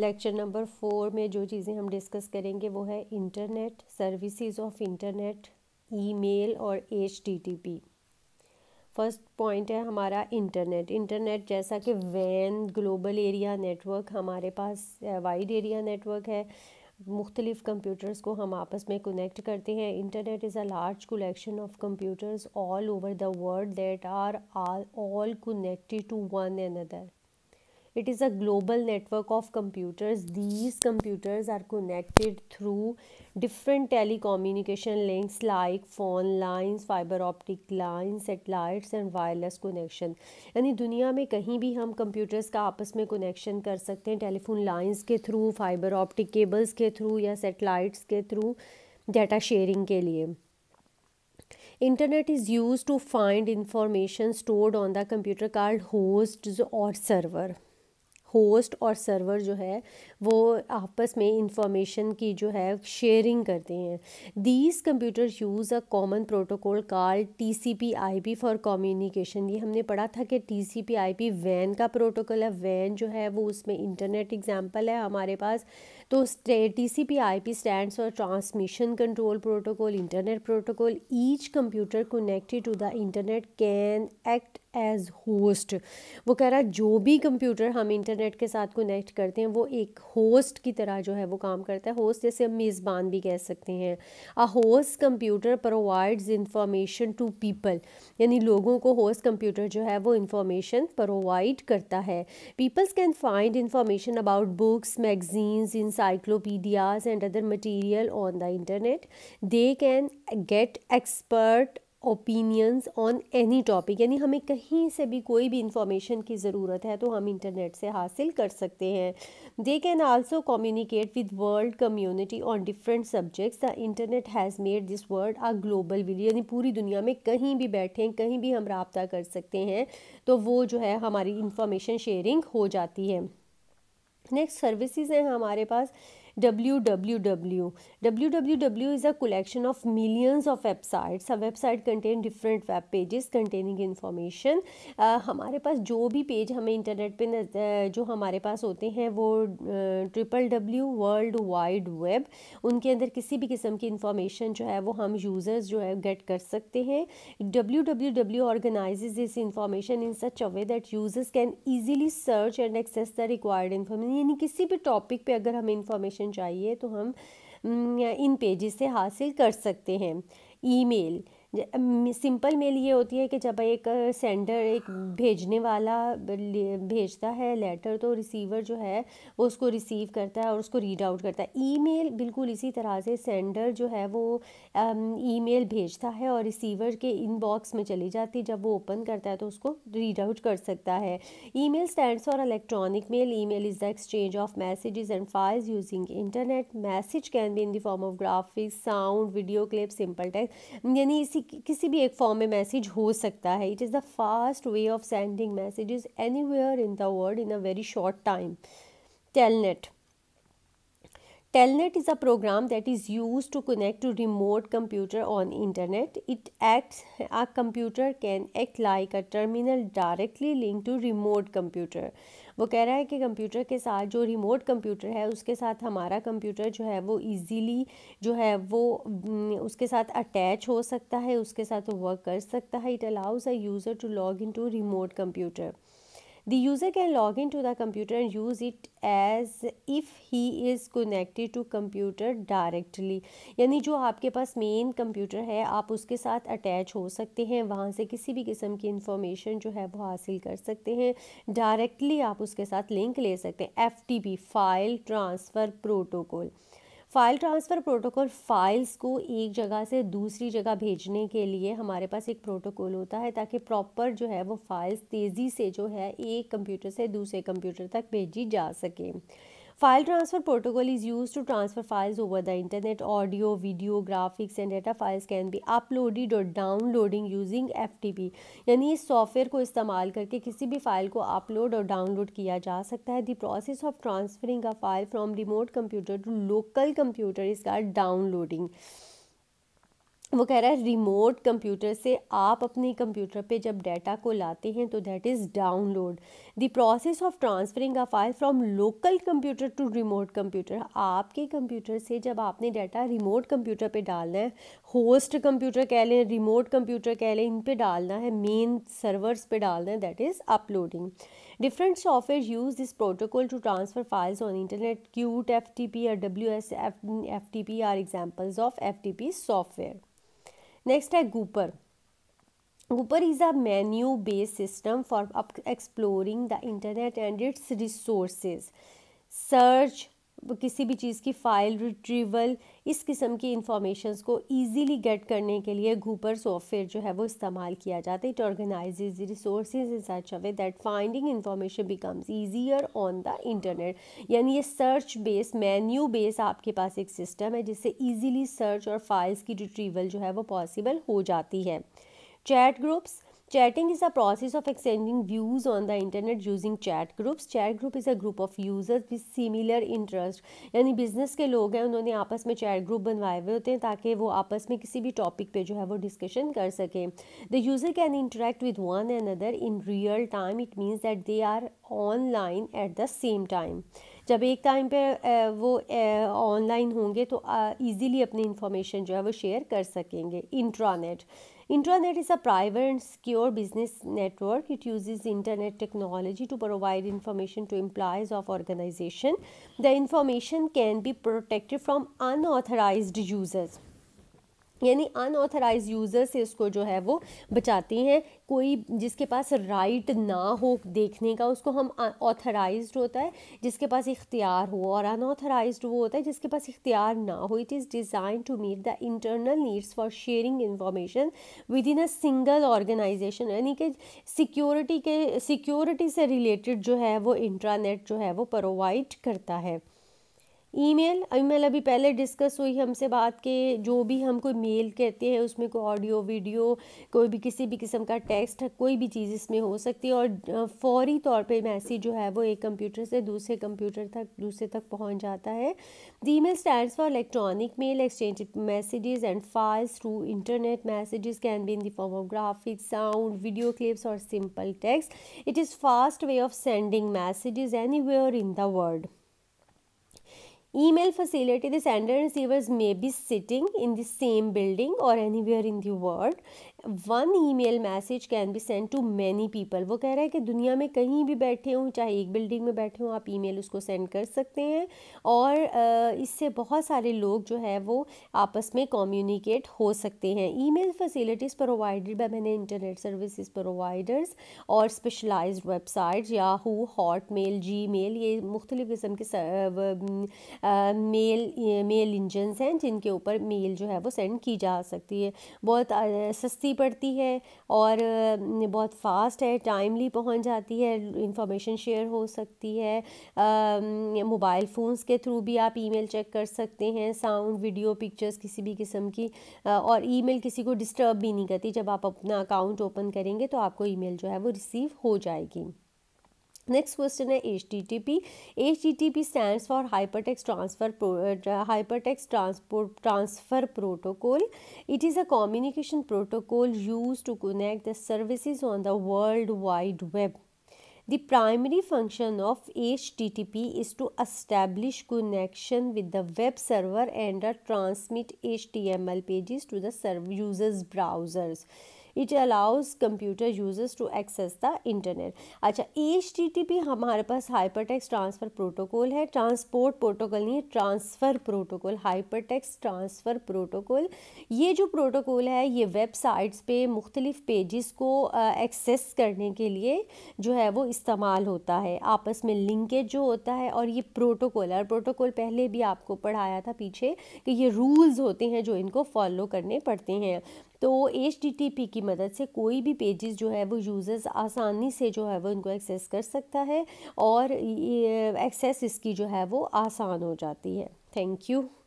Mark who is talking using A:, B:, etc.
A: Lecture number four में जो चीज़ें हम डिस्कस करेंगे वो है internet services of internet email और एच फर्स्ट पॉइंट है हमारा इंटरनेट इंटरनेट जैसा कि वैन ग्लोबल एरिया नेटवर्क हमारे पास वाइड एरिया नेटवर्क है मुख्तलिफ़ कंप्यूटर्स को हम आपस में कनेक्ट करते हैं internet is a large collection of computers all over the world that are all connected to one and other it is a global network of computers these computers are connected through different telecommunication links like phone lines fiber optic lines satellites and wireless connection यानी दुनिया में कहीं भी हम computers का आपस में connection कर सकते हैं टेलीफोन लाइंस के थ्रू फाइबर ऑप्टिक केबल्स के थ्रू या सेटेलाइट्स के थ्रू डाटा शेयरिंग के लिए internet is used to find information stored on the computer called hosts or server host और सर्वर जो है वो आपस में इंफॉर्मेशन की जो है शेयरिंग करते हैं these computer use a common protocol call T C P I P for communication ये हमने पढ़ा था कि T C P I P वैन का प्रोटोकॉल है वैन जो है वो उसमें इंटरनेट एग्जाम्पल है हमारे पास तो T C P I P stand और transmission control protocol internet protocol each computer connected to the internet can act as host वो कह रहा है जो भी कंप्यूटर हम इंटरनेट के साथ कनेक्ट करते हैं वो एक होस्ट की तरह जो है वो काम करता है होस्ट जैसे हम मेज़बान भी कह सकते हैं a host computer provides information to people यानी लोगों को होस्ट कंप्यूटर जो है वो इंफॉर्मेशन प्रोवाइड करता है peoples can find information about books magazines insight encyclopedias and other material on the internet they can get expert opinions on any topic यानी हमें कहीं से भी कोई भी information की ज़रूरत है तो हम internet से हासिल कर सकते हैं they can also communicate with world community on different subjects the internet has made this world a global village यानी पूरी दुनिया में कहीं भी बैठें कहीं भी हम रबता कर सकते हैं तो वो जो है हमारी information sharing हो जाती है नेक्स्ट सर्विसेज हैं हमारे पास W W W W is a collection of millions of websites a website content different web pages containing information हमारे पास जो भी पेज हमें इंटरनेट पे uh, जो हमारे पास होते हैं वो triple W world wide web उनके अंदर किसी भी किस्म की इंफॉर्मेशन जो है वो हम यूज़र्स जो है गेट कर सकते हैं W W W organise this information in such a way that users can easily search and access the required information यानी किसी भी टॉपिक पर अगर हमें इन्फॉर्मेशन चाहिए तो हम इन पेजेस से हासिल कर सकते हैं ईमेल सिंपल मेल ये होती है कि जब एक सेंडर एक भेजने वाला भेजता है लेटर तो रिसीवर जो है वो उसको रिसीव करता है और उसको रीड आउट करता है ईमेल बिल्कुल इसी तरह से सेंडर जो है वो ईमेल भेजता है और रिसीवर के इनबॉक्स में चली जाती है जब वो ओपन करता है तो उसको रीड आउट कर सकता है ई मेल स्टैंड्स और electronic mail email is the exchange of message and files using internet message can be in the form of graphics sound video clip simple text यानी इसी किसी भी एक form में मैसेज हो सकता है it is the fast way of sending messages anywhere in the world in a very short time Telnet Telnet is a program that is used to connect to remote computer on internet. It acts a computer can act like a terminal directly linked to remote computer. वो कह रहा है कि computer के साथ जो remote computer है उसके साथ हमारा कंप्यूटर जो है वो इजीली जो है वो उसके साथ अटैच हो सकता है उसके साथ वर्क कर सकता है it allows a user to log in to remote computer The user can log into the computer and use it as if he is connected to computer directly यानी जो आपके पास मेन कंप्यूटर है आप उसके साथ अटैच हो सकते हैं वहाँ से किसी भी किस्म की इंफॉर्मेशन जो है वो हासिल कर सकते हैं डायरेक्टली आप उसके साथ लिंक ले सकते हैं F T P file transfer protocol file transfer protocol files को एक जगह से दूसरी जगह भेजने के लिए हमारे पास एक प्रोटोकॉल होता है ताकि प्रॉपर जो है वो फ़ाइल्स तेज़ी से जो है एक कंप्यूटर से दूसरे कंप्यूटर तक भेजी जा सके file File transfer protocol is used to transfer files over the internet. Audio, video, graphics and data files can be uploaded or F T FTP. यानी इस सॉफ्टवेयर को इस्तेमाल करके किसी भी फाइल को अपलोड और डाउनलोड किया जा सकता है the process of transferring a file from remote computer to local computer is का डाउनलोडिंग वो कह रहा है रिमोट कंप्यूटर से आप अपने कंप्यूटर पे जब डेटा को लाते हैं तो that is download the process of transferring a file from local computer to remote computer आपके कंप्यूटर से जब आपने डाटा रिमोट कंप्यूटर पे डालना है होस्ट कंप्यूटर कह लें रिमोट कंप्यूटर कह लें इन पे डालना है मेन सर्वर्स पे डालना है that is uploading different software use this protocol to transfer files on internet cute F T P और W S F T P are examples of F T P software next है gopher Uber is a menu based system for exploring the internet and its resources. Search किसी भी चीज़ की file retrieval इस किस्म की informations को easily get करने के लिए घूपर सॉफ्टवेयर जो है वो इस्तेमाल किया जाता है it organise resource in such a way that finding information becomes easier on the internet यानी ये सर्च बेस मेन्यू बेस आपके पास एक सिस्टम है जिससे ईजीली सर्च और फाइल्स की रिट्रीवल जो है वो पॉसिबल हो जाती है chat groups chatting is a process of exchanging views on the internet using chat groups chat group is a group of users with similar interest यानी बिजनेस के लोग हैं उन्होंने आपस में चैट ग्रुप बनवाए हुए होते हैं ताकि वो आपस में किसी भी टॉपिक पे जो है वो डिस्कशन कर सकें the user can interact with one and other in real time it means that they are online at the same time जब एक टाइम पे वो ऑनलाइन होंगे तो ईज़िली अपनी इंफॉर्मेशन जो है वो शेयर कर सकेंगे intranet Intranet is a private and secure business network. It uses internet technology to provide information to employees of organization. The information can be protected from unauthorized users. यानी unauthorised user से उसको जो है वो बचाती हैं कोई जिसके पास राइट ना हो देखने का उसको हम ऑथराइज होता है जिसके पास इख्तियार हो और अनऑथराइज वो होता है जिसके पास इख्तियार ना हो it is design to meet the internal needs for sharing information within a single organisation यानी कि सिक्योरिटी के सिक्योरिटी से रिलेटेड जो है वो इंट्रानेट जो है वो प्रोवाइड करता है ईमेल ईमेल अभी पहले डिस्कस हुई हमसे बात के जो भी हम कोई मेल कहते हैं उसमें कोई ऑडियो वीडियो कोई भी किसी भी किस्म का टेक्स्ट कोई भी चीज़ इसमें हो सकती है और फौरी तौर पे मैसेज जो है वो एक कंप्यूटर से दूसरे कंप्यूटर तक दूसरे तक पहुंच जाता है the mail stand for electronic mail exchange messages and files through internet messages can be in the form of graphics sound video clips और simple text it is fast way of sending messages any in the world Email facility, the sender and receivers may be sitting in the same building or anywhere in the world one email message can be send to many people वो कह रहा है कि दुनिया में कहीं भी बैठे हों चाहे एक बिल्डिंग में बैठे हों आप ईमेल उसको सेंड कर सकते हैं और इससे बहुत सारे लोग जो है वो आपस में कम्युनिकेट हो सकते हैं ईमेल फैसिलिटीज़ प्रोवाइडेड बाय मैंने इंटरनेट सर्विसेज प्रोवाइडर्स और specialised website Yahoo Hotmail Gmail ये मुख्तलिफ़ किस्म के मेल मेल इंजनस हैं जिनके ऊपर मेल जो है वो सेंड की जा सकती है बहुत सस्ती जल्दी पड़ती है और बहुत फास्ट है टाइमली पहुंच जाती है इंफॉर्मेशन शेयर हो सकती है मोबाइल फ़ोन्स के थ्रू भी आप ईमेल चेक कर सकते हैं साउंड वीडियो पिक्चर्स किसी भी किस्म की और ईमेल किसी को डिस्टर्ब भी नहीं करती जब आप अपना अकाउंट ओपन करेंगे तो आपको ईमेल जो है वो रिसीव हो जाएगी Next question is HTTP. HTTP stands for Hypertext Transfer uh, Hypertext Transport Transfer Protocol. It is a communication protocol used to connect the services on the World Wide Web. The primary function of HTTP is to establish connection with the web server and transmit HTML pages to the user's browsers. It allows computer users to access the internet अच्छा H T T P हमारे पास hyper text transfer protocol है transport protocol नहीं है transfer protocol hyper transfer protocol ये जो protocol है ये वेबसाइट्स पे मुख्तलिफ पेजेस को एक्सेस करने के लिए जो है वो इस्तेमाल होता है आपस में लिंकेज जो होता है और ये प्रोटोकॉल है और प्रोटोकॉल पहले भी आपको पढ़ाया था पीछे कि ये रूल्स होते हैं जो इनको फॉलो करने पड़ते हैं तो एच की की मदद से कोई भी पेजेस जो है वो यूज़र्स आसानी से जो है वो इनको एक्सेस कर सकता है और एक्सेस इसकी जो है वो आसान हो जाती है थैंक यू